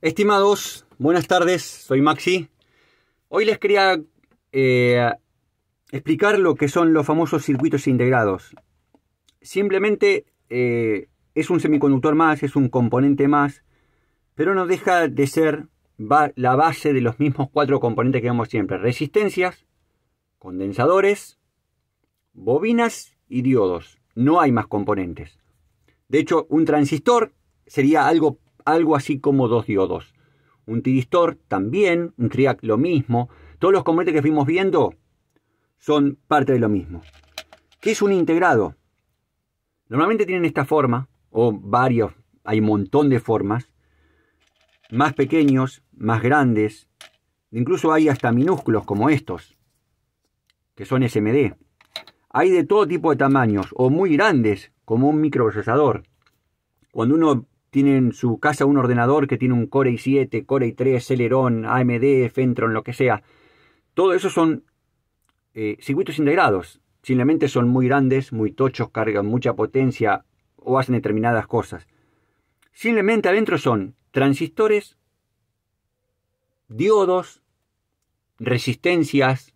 Estimados, buenas tardes, soy Maxi. Hoy les quería eh, explicar lo que son los famosos circuitos integrados. Simplemente eh, es un semiconductor más, es un componente más, pero no deja de ser la base de los mismos cuatro componentes que vemos siempre. Resistencias, condensadores, bobinas y diodos. No hay más componentes. De hecho, un transistor sería algo algo así como dos diodos. Un tiristor también, un triac lo mismo. Todos los componentes que fuimos viendo son parte de lo mismo. ¿Qué es un integrado? Normalmente tienen esta forma, o varios, hay un montón de formas, más pequeños, más grandes, incluso hay hasta minúsculos como estos, que son SMD. Hay de todo tipo de tamaños, o muy grandes, como un microprocesador. Cuando uno tienen en su casa un ordenador que tiene un Core i7, Core i3, Celeron, AMD, Fentron, lo que sea. Todo eso son eh, circuitos integrados. Simplemente son muy grandes, muy tochos, cargan mucha potencia o hacen determinadas cosas. Simplemente adentro son transistores, diodos, resistencias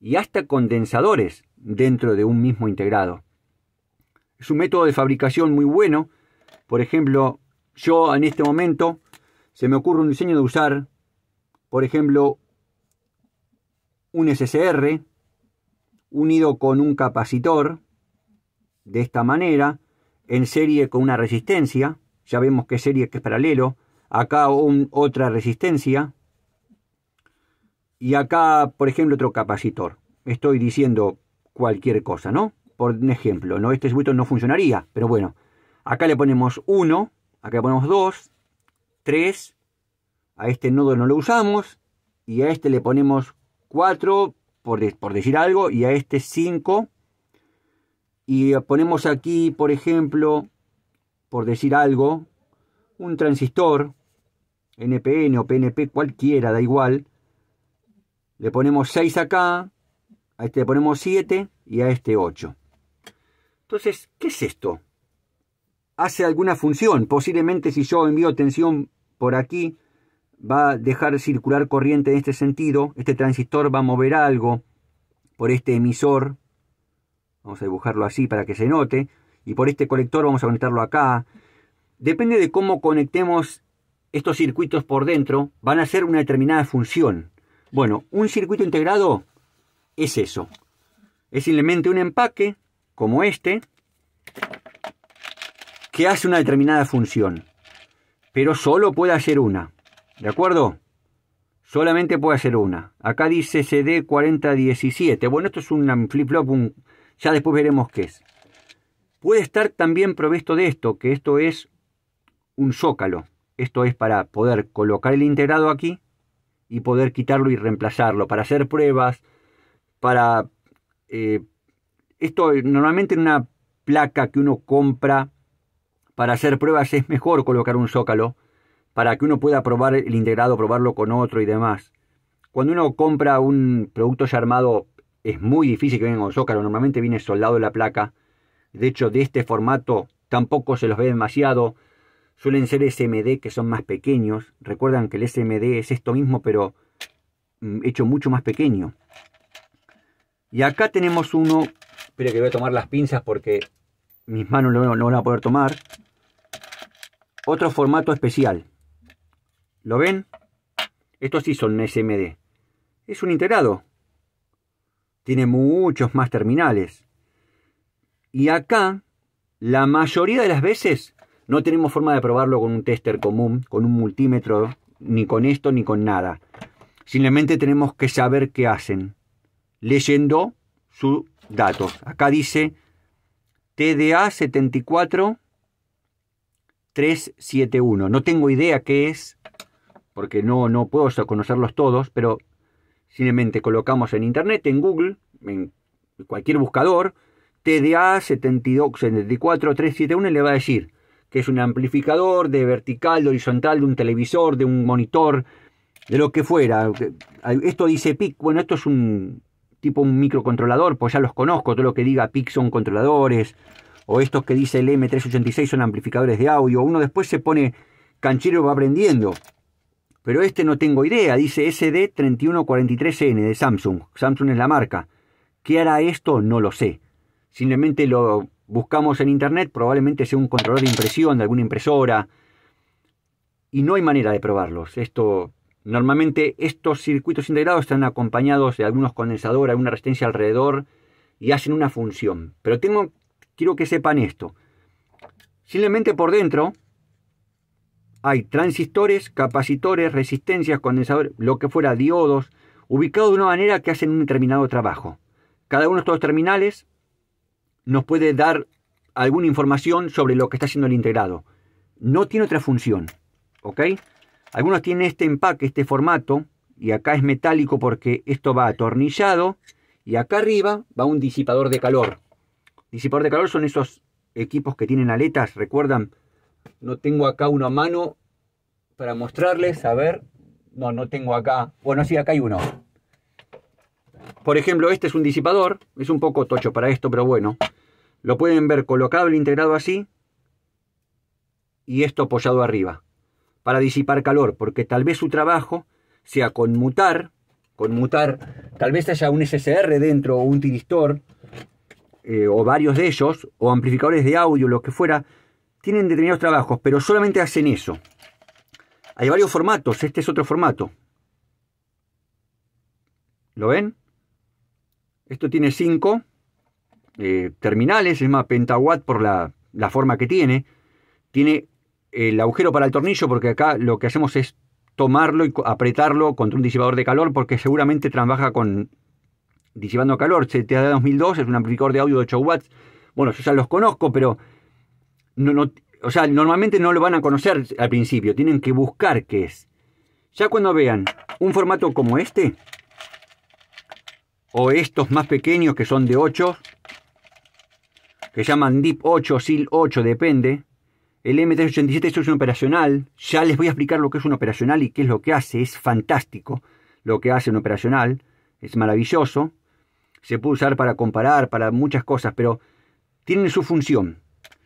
y hasta condensadores dentro de un mismo integrado. Es un método de fabricación muy bueno por ejemplo, yo en este momento se me ocurre un diseño de usar, por ejemplo, un SSR unido con un capacitor, de esta manera, en serie con una resistencia, ya vemos que serie que es paralelo, acá otra resistencia, y acá, por ejemplo, otro capacitor. Estoy diciendo cualquier cosa, ¿no? Por ejemplo, ¿no? este circuito no funcionaría, pero bueno, Acá le ponemos 1, acá le ponemos 2, 3, a este nodo no lo usamos, y a este le ponemos 4, por, por decir algo, y a este 5, y ponemos aquí, por ejemplo, por decir algo, un transistor, NPN o PNP, cualquiera, da igual. Le ponemos 6 acá, a este le ponemos 7 y a este 8. Entonces, ¿qué es esto? hace alguna función. Posiblemente si yo envío tensión por aquí, va a dejar circular corriente en este sentido. Este transistor va a mover algo por este emisor. Vamos a dibujarlo así para que se note. Y por este colector vamos a conectarlo acá. Depende de cómo conectemos estos circuitos por dentro, van a hacer una determinada función. Bueno, un circuito integrado es eso. Es simplemente un empaque como este, que hace una determinada función, pero solo puede hacer una. ¿De acuerdo? Solamente puede hacer una. Acá dice CD4017. Bueno, esto es un flip-flop, ya después veremos qué es. Puede estar también provisto de esto, que esto es un zócalo. Esto es para poder colocar el integrado aquí y poder quitarlo y reemplazarlo, para hacer pruebas, para... Eh, esto normalmente en una placa que uno compra para hacer pruebas es mejor colocar un zócalo para que uno pueda probar el integrado, probarlo con otro y demás. Cuando uno compra un producto ya armado es muy difícil que venga un zócalo, normalmente viene soldado en la placa. De hecho, de este formato tampoco se los ve demasiado. Suelen ser SMD que son más pequeños. Recuerdan que el SMD es esto mismo, pero mm, hecho mucho más pequeño. Y acá tenemos uno. Espera que voy a tomar las pinzas porque mis manos no, no van a poder tomar. Otro formato especial. ¿Lo ven? Estos sí son SMD. Es un integrado. Tiene muchos más terminales. Y acá, la mayoría de las veces, no tenemos forma de probarlo con un tester común, con un multímetro, ni con esto, ni con nada. Simplemente tenemos que saber qué hacen, leyendo sus datos. Acá dice TDA 74 371. No tengo idea qué es, porque no, no puedo conocerlos todos, pero simplemente colocamos en internet, en Google, en cualquier buscador, TDA 72, y le va a decir que es un amplificador de vertical, de horizontal, de un televisor, de un monitor, de lo que fuera. Esto dice PIC, bueno, esto es un tipo un microcontrolador, pues ya los conozco, todo lo que diga PIC son controladores, o estos que dice el M386 son amplificadores de audio. Uno después se pone canchero va aprendiendo. Pero este no tengo idea, dice SD3143N de Samsung. Samsung es la marca. ¿Qué hará esto? No lo sé. Simplemente lo buscamos en internet, probablemente sea un controlador de impresión de alguna impresora. Y no hay manera de probarlos. Esto Normalmente estos circuitos integrados están acompañados de algunos condensadores, alguna resistencia alrededor y hacen una función. Pero tengo quiero que sepan esto. Simplemente por dentro hay transistores, capacitores, resistencias, condensadores, lo que fuera, diodos, ubicados de una manera que hacen un determinado trabajo. Cada uno de estos terminales nos puede dar alguna información sobre lo que está haciendo el integrado. No tiene otra función, ¿ok? Algunos tienen este empaque, este formato, y acá es metálico porque esto va atornillado, y acá arriba va un disipador de calor. Disipador de calor son esos equipos que tienen aletas, recuerdan, no tengo acá una mano para mostrarles, a ver, no, no tengo acá, bueno, sí, acá hay uno. Por ejemplo, este es un disipador, es un poco tocho para esto, pero bueno, lo pueden ver colocado, integrado así, y esto apoyado arriba, para disipar calor, porque tal vez su trabajo sea conmutar, conmutar, tal vez haya un SSR dentro o un tiristor, eh, o varios de ellos, o amplificadores de audio, lo que fuera, tienen determinados trabajos, pero solamente hacen eso. Hay varios formatos, este es otro formato. ¿Lo ven? Esto tiene cinco eh, terminales, es más pentawatt por la, la forma que tiene. Tiene el agujero para el tornillo, porque acá lo que hacemos es tomarlo y apretarlo contra un disipador de calor, porque seguramente trabaja con disipando calor, CTA 2002 es un amplificador de audio de 8 watts. Bueno, yo ya los conozco, pero no, o sea, normalmente no lo van a conocer al principio, tienen que buscar qué es. Ya cuando vean un formato como este, o estos más pequeños que son de 8, que llaman DIP 8, SIL 8, depende. El m 87 es un operacional. Ya les voy a explicar lo que es un operacional y qué es lo que hace. Es fantástico lo que hace un operacional. Es maravilloso se puede usar para comparar, para muchas cosas, pero tienen su función.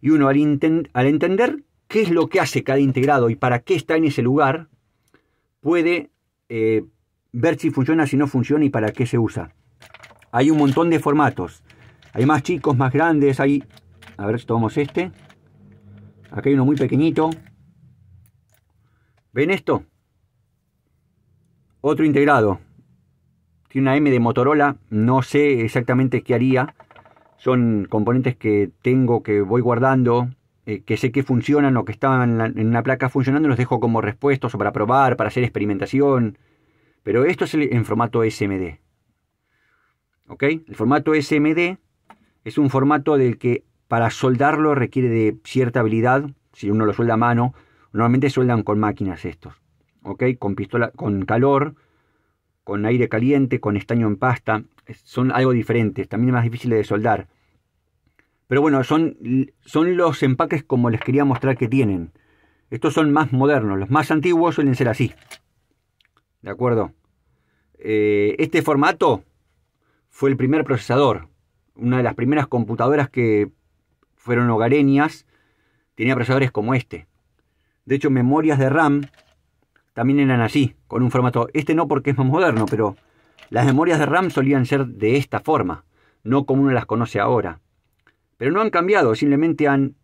Y uno al, entender qué es lo que hace cada integrado y para qué está en ese lugar, puede eh, ver si funciona, si no funciona y para qué se usa. Hay un montón de formatos. Hay más chicos, más grandes. Hay. A ver si tomamos este. Aquí hay uno muy pequeñito. ¿Ven esto? Otro integrado una M de Motorola, no sé exactamente qué haría. Son componentes que tengo, que voy guardando, eh, que sé que funcionan o que estaban en, una placa funcionando, los dejo como respuestos o para probar, para hacer experimentación. Pero esto es en formato SMD. ¿Ok? El formato SMD es un formato del que para soldarlo requiere de cierta habilidad. Si uno lo suelda a mano, normalmente sueldan con máquinas estos. ¿Ok? Con pistola, con calor con aire caliente, con estaño en pasta, son algo diferentes, también más difíciles de soldar. Pero bueno, son, son los empaques como les quería mostrar que tienen. Estos son más modernos, los más antiguos suelen ser así. ¿De acuerdo? Eh, este formato fue el primer procesador, una de las primeras computadoras que fueron hogareñas, tenía procesadores como este. De hecho, memorias de RAM también eran así, con un formato, este no porque es más moderno, pero las memorias de RAM solían ser de esta forma, no como uno las conoce ahora. Pero no han cambiado, simplemente han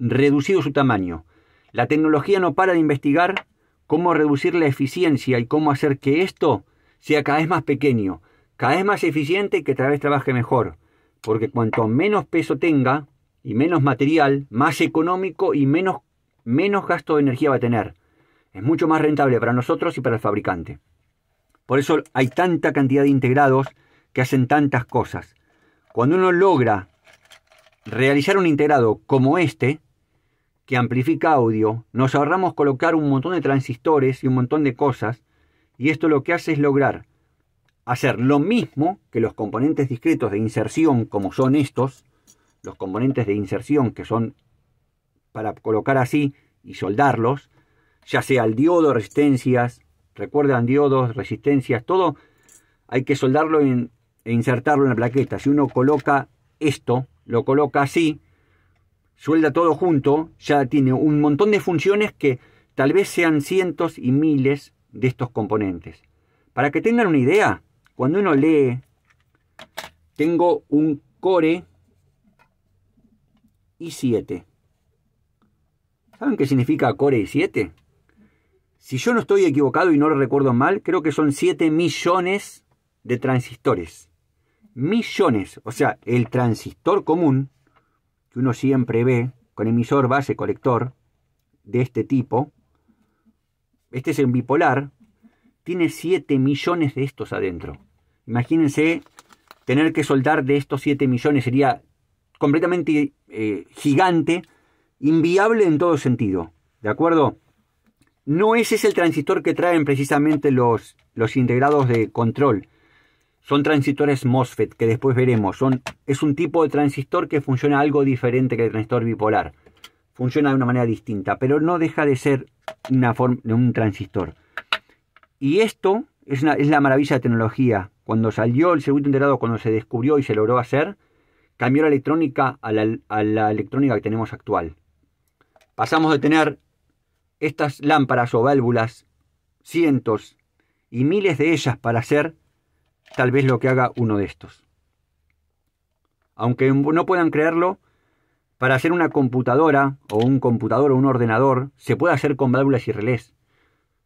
reducido su tamaño. La tecnología no para de investigar cómo reducir la eficiencia y cómo hacer que esto sea cada vez más pequeño, cada vez más eficiente y que cada vez trabaje mejor. Porque cuanto menos peso tenga y menos material, más económico y menos, menos gasto de energía va a tener. Es mucho más rentable para nosotros y para el fabricante. Por eso hay tanta cantidad de integrados que hacen tantas cosas. Cuando uno logra realizar un integrado como este, que amplifica audio, nos ahorramos colocar un montón de transistores y un montón de cosas, y esto lo que hace es lograr hacer lo mismo que los componentes discretos de inserción, como son estos, los componentes de inserción que son para colocar así y soldarlos, ya sea el diodo, resistencias, recuerdan diodos, resistencias, todo hay que soldarlo e insertarlo en la plaqueta. Si uno coloca esto, lo coloca así, suelda todo junto, ya tiene un montón de funciones que tal vez sean cientos y miles de estos componentes. Para que tengan una idea, cuando uno lee, tengo un core y 7 ¿Saben qué significa core y 7 si yo no estoy equivocado y no lo recuerdo mal, creo que son 7 millones de transistores. Millones. O sea, el transistor común, que uno siempre ve, con emisor, base, colector, de este tipo, este es el bipolar, tiene 7 millones de estos adentro. Imagínense tener que soldar de estos 7 millones, sería completamente eh, gigante, inviable en todo sentido. ¿De acuerdo? No ese es el transistor que traen precisamente los, los integrados de control. Son transistores MOSFET, que después veremos. Son, es un tipo de transistor que funciona algo diferente que el transistor bipolar. Funciona de una manera distinta, pero no deja de ser una forma de un transistor. Y esto es, la maravilla de tecnología. Cuando salió el segundo integrado, cuando se descubrió y se logró hacer, cambió la electrónica a la, a la electrónica que tenemos actual. Pasamos de tener estas lámparas o válvulas, cientos y miles de ellas para hacer tal vez lo que haga uno de estos. Aunque no puedan creerlo, para hacer una computadora o un computador o un ordenador se puede hacer con válvulas y relés.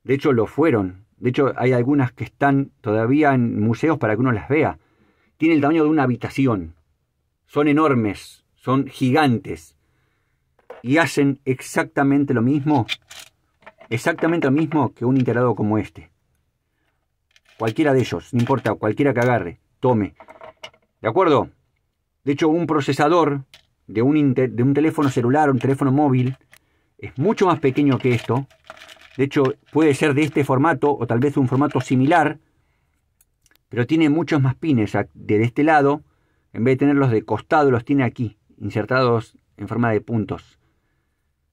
De hecho, lo fueron. De hecho, hay algunas que están todavía en museos para que uno las vea. Tiene el tamaño de una habitación. Son enormes, son gigantes. Y hacen exactamente lo mismo exactamente lo mismo que un integrado como este. Cualquiera de ellos, no importa, cualquiera que agarre, tome. ¿De acuerdo? De hecho, un procesador de un, de un teléfono celular, un teléfono móvil, es mucho más pequeño que esto. De hecho, puede ser de este formato o tal vez un formato similar, pero tiene muchos más pines de este lado. En vez de tenerlos de costado, los tiene aquí, insertados en forma de puntos.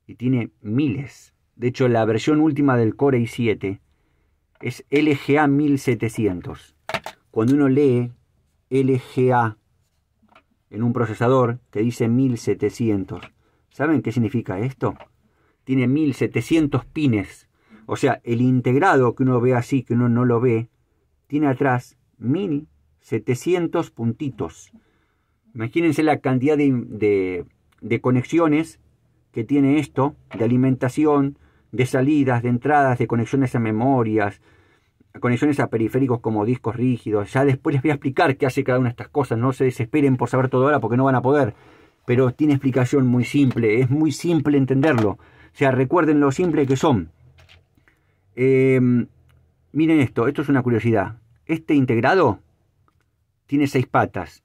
Y tiene miles de hecho, la versión última del Core i7 es LGA 1700. Cuando uno lee LGA en un procesador que dice 1700, ¿saben qué significa esto? Tiene 1700 pines. O sea, el integrado que uno ve así, que uno no lo ve, tiene atrás 1700 puntitos. Imagínense la cantidad de, de conexiones que tiene esto de alimentación, de salidas, de entradas, de conexiones a memorias, conexiones a periféricos como discos rígidos. Ya después les voy a explicar qué hace cada una de estas cosas. No se desesperen por saber todo ahora porque no van a poder. Pero tiene explicación muy simple. Es muy simple entenderlo. O sea, recuerden lo simple que son. Em, miren esto. Esto es una curiosidad. Este integrado tiene seis patas.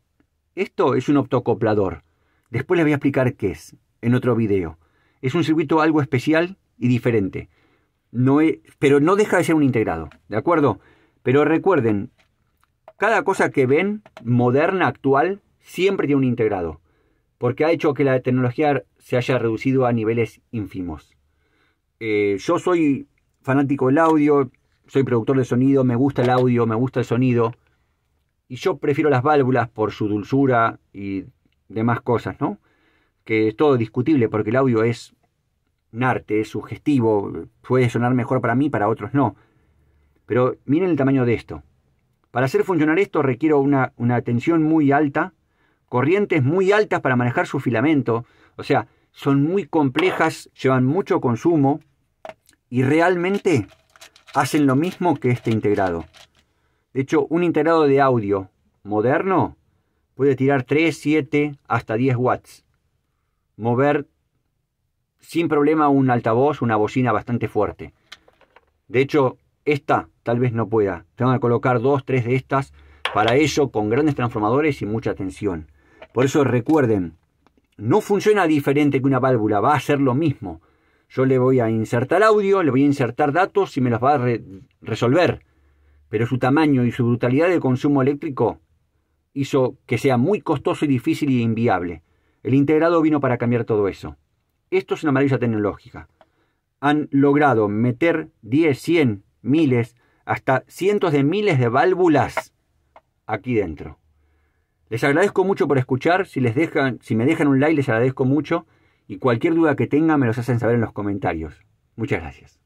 Esto es un optocoplador. Después les voy a explicar qué es en otro video. Es un circuito algo especial y diferente. No es, pero no deja de ser un integrado, ¿de acuerdo? Pero recuerden, cada cosa que ven, moderna, actual, siempre tiene un integrado, porque ha hecho que la tecnología se haya reducido a niveles ínfimos. Eh, yo soy fanático del audio, soy productor de sonido, me gusta el audio, me gusta el sonido, y yo prefiero las válvulas por su dulzura y demás cosas, ¿no? que es todo discutible porque el audio es un arte, es sugestivo, puede sonar mejor para mí, para otros no. Pero miren el tamaño de esto. Para hacer funcionar esto requiero una, una tensión muy alta, corrientes muy altas para manejar su filamento, o sea, son muy complejas, llevan mucho consumo y realmente hacen lo mismo que este integrado. De hecho, un integrado de audio moderno puede tirar 3, 7, hasta 10 watts mover sin problema un altavoz, una bocina bastante fuerte. De hecho, esta tal vez no pueda. Tengo que colocar dos, tres de estas para ello con grandes transformadores y mucha tensión. Por eso recuerden, no funciona diferente que una válvula, va a ser lo mismo. Yo le voy a insertar audio, le voy a insertar datos y me los va a resolver. Pero su tamaño y su brutalidad de consumo eléctrico hizo que sea muy costoso y difícil y inviable. El integrado vino para cambiar todo eso. Esto es una maravilla tecnológica. Han logrado meter 10, 100, miles, hasta cientos de miles de válvulas aquí dentro. Les agradezco mucho por escuchar. Si, les dejan, si me dejan un like, les agradezco mucho. Y cualquier duda que tengan, me los hacen saber en los comentarios. Muchas gracias.